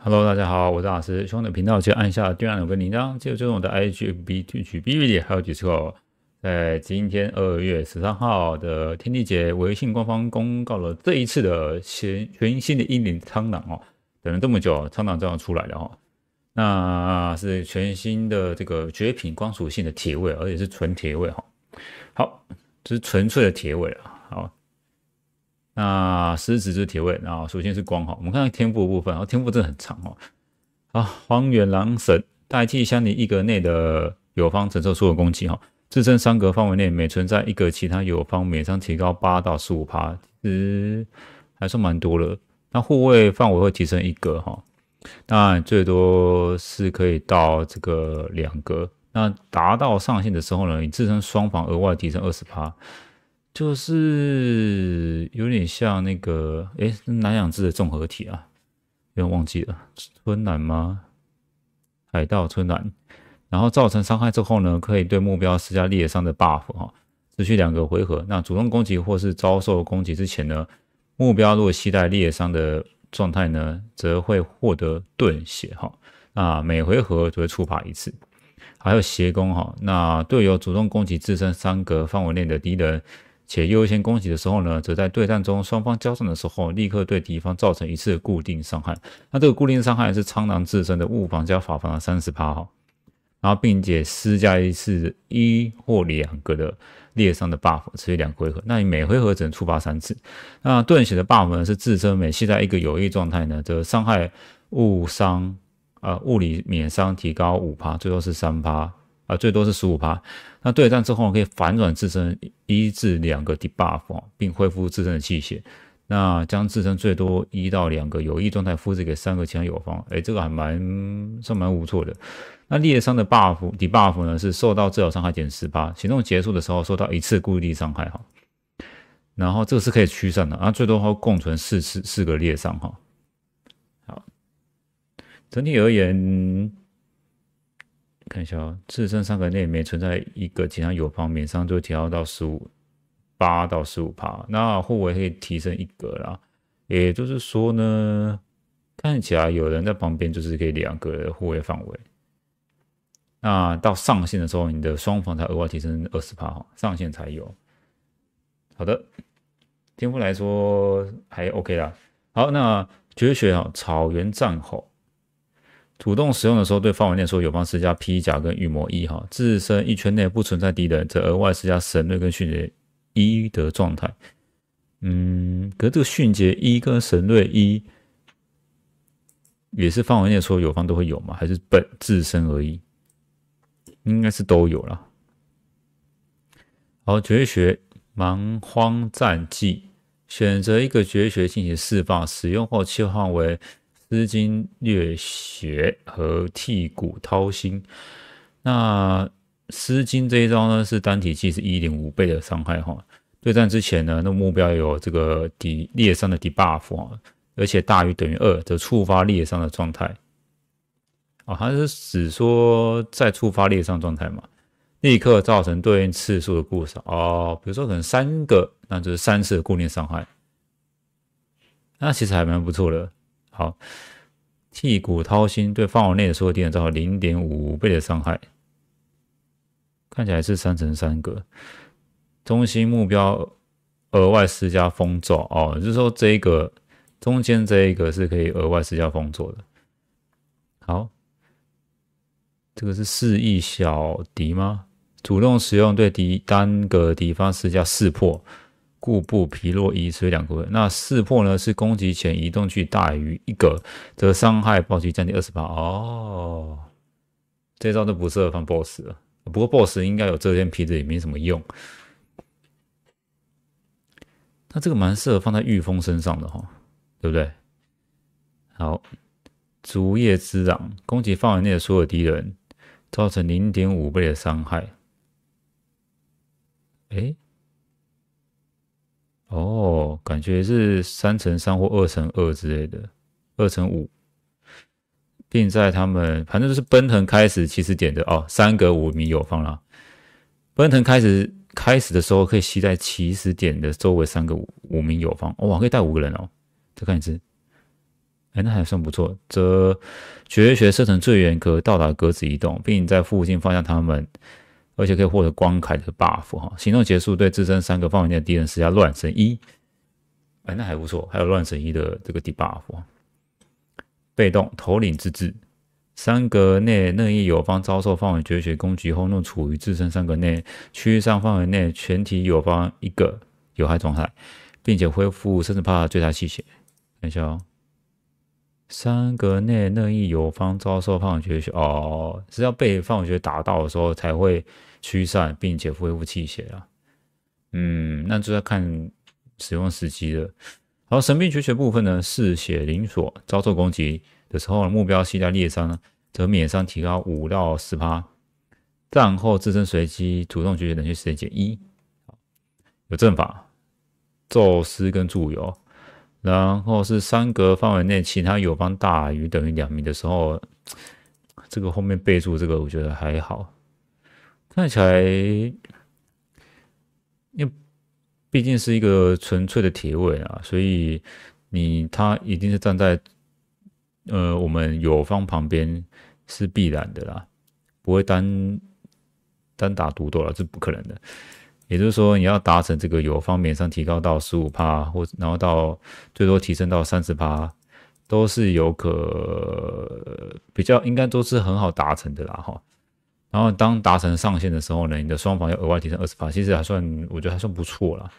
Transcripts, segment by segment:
Hello，大家好，我是阿石，兄弟频道就按下订阅按钮跟铃铛，记得追踪我的 IGB 提取 b B d d 还有几次哦，在今天二月十三号的天地节，微信官方公告了这一次的全全新的一领苍狼哦，等了这么久，苍狼终于出来了哦，那是全新的这个绝品光属性的铁卫，而且是纯铁卫哈，好，这是纯粹的铁卫了。那狮子是铁位然后首先是光哈，我们看天赋部分，然天赋真的很长哦。啊，荒原狼神代替相邻一格内的友方承受所有攻击哈，自身三格范围内每存在一格其他友方，每张提高八到十五趴，其实还算蛮多了。那护卫范围会提升一格哈，那最多是可以到这个两格，那达到上限的时候呢，你自身双防额外提升二十趴。就是有点像那个哎，南洋制的综合体啊，有点忘记了春暖吗？海盗春暖，然后造成伤害之后呢，可以对目标施加烈伤的 buff 哈，持续两个回合。那主动攻击或是遭受攻击之前呢，目标如果携带烈伤的状态呢，则会获得盾血哈。那每回合就会触发一次。还有邪攻哈，那队友主动攻击自身三格范围内的敌人。且优先攻击的时候呢，则在对战中双方交战的时候，立刻对敌方造成一次固定伤害。那这个固定伤害是苍狼自身的物防加法防三十八毫，然后并且施加一次一或两个的猎伤的 buff，持续两回合。那你每回合只能触发三次。那盾血的 buff 呢，是自身每系在一个有益状态呢，则伤害物伤啊物理免伤提高五趴，最多是三趴，啊，最多是十五趴。那对战之后可以反转自身一至两个 debuff，并恢复自身的气血。那将自身最多一到两个有益状态复制给三个其他友方。哎，这个还蛮算蛮不错的。那猎伤的 buff debuff 呢？是受到治疗伤害减十八，行动结束的时候受到一次固定伤害哈。然后这个是可以驱散的，然后最多会共存四次四个猎伤哈。好，整体而言。看一下，自身三个内没存在一个，其他有方面上就提高到十五八到十五帕，那护卫可以提升一个啦。也就是说呢，看起来有人在旁边就是可以两个护卫范围。那到上线的时候，你的双防才额外提升二十帕上线才有。好的，天赋来说还 OK 啦。好，那绝学啊，草原战吼。主动使用的时候，对范围内所有友方施加披甲跟御魔一哈，自身一圈内不存在敌人，则额外施加神锐跟迅捷一的状态。嗯，可这个迅捷一跟神锐一也是范围内所有友方都会有吗？还是本自身而已？应该是都有了。好，绝学蛮荒战记，选择一个绝学进行释放，使用后切换为。资金掠血和剔骨掏心，那《诗经》这一招呢是单体技，是一点五倍的伤害哈。对战之前呢，那目标有这个底猎伤的 debuff 哈，而且大于等于二则触发猎伤的状态。哦，还是只说在触发猎伤状态嘛？立刻造成对应次数的固伤哦，比如说可能三个，那就是三次的固定伤害。那其实还蛮不错的。好，剔骨掏心对范围内的所有敌人造成零点五倍的伤害。看起来是三乘三个。中心目标额外施加封咒哦，就是说这一个中间这一个是可以额外施加封咒的。好，这个是四意小敌吗？主动使用对敌单个敌方施加四破。固步皮洛一所以两个人，那四破呢？是攻击前移动距大于一格则伤害暴击降低二十八。哦，这招都不适合放 boss 了。不过 boss 应该有这件皮子也没什么用。那这个蛮适合放在御风身上的哈，对不对？好，竹叶之壤，攻击范围内的所有敌人造成零点五倍的伤害。哎。感觉是三乘三或二乘二之类的，二乘五，并在他们反正就是奔腾开始起始点的哦，三个五名友方啦。奔腾开始开始的时候可以吸在起始点的周围三个五五名友方，哇，可以带五个人哦。再看一次，哎，那还算不错。则绝学射程最远可到达格子移动，并在附近放下他们，而且可以获得光铠的 buff 哈。行动结束，对自身三个范围内的敌人施加乱神一。哎，那还不错。还有乱神医的这个 debuff，被动头领之志，三格内任意友方遭受范围绝学攻击后，弄处于自身三格内区域上范围内全体友方一个有害状态，并且恢复甚至怕最大气血。等一下，三格内任意友方遭受范围绝学哦，是要被范围绝打到的时候才会驱散，并且恢复气血啊。嗯，那就要看。使用时机的，然后神兵绝学部分呢，嗜血灵锁遭受攻击的时候，目标系在猎伤呢，则免伤提高五到十趴，战后自身随机主动绝学冷却时间减一，有阵法，宙斯跟祝由，然后是三格范围内其他友方大于等于两名的时候，这个后面备注这个我觉得还好，看起来，又。毕竟是一个纯粹的铁位啊，所以你他一定是站在呃我们友方旁边是必然的啦，不会单单打独斗了，这不可能的。也就是说，你要达成这个友方免上提高到十五趴，或然后到最多提升到三十趴，都是有可比较应该都是很好达成的啦，哈。然后当达成上限的时候呢，你的双方要额外提升二十八，其实还算，我觉得还算不错了。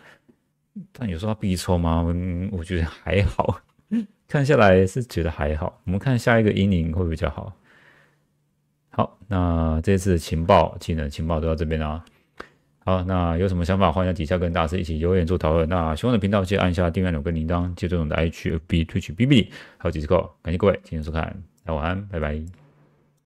但有时候他必抽嘛，我觉得还好，看下来是觉得还好。我们看下一个阴影会比较好。好，那这次情报技能情报都到这边啦。好，那有什么想法，欢迎在底下跟大师一起留言做讨论。那喜欢的频道记得按下订阅钮跟铃铛，记住我们的 H B Twitch B B 还有 G C O，感谢各位今天收看，大家晚安，拜拜。